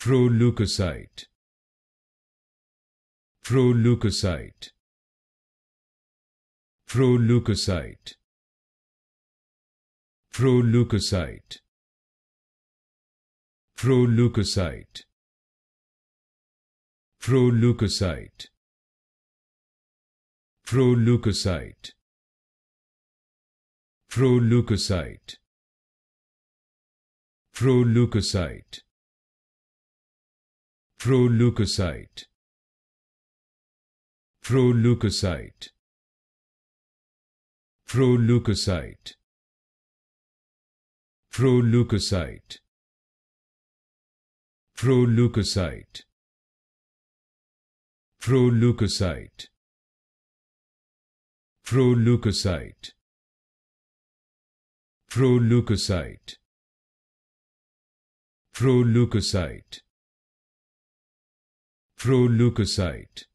proleukocyte proleukocyte proleukocyte proleukocyte proleukocyte proleukocyte proleukocyte proleukocyte proleukocyte proleukocyte proleukocyte proleukocyte proleukocyte proleukocyte proleukocyte proleukocyte proleukocyte proleukocyte pro-leukocyte.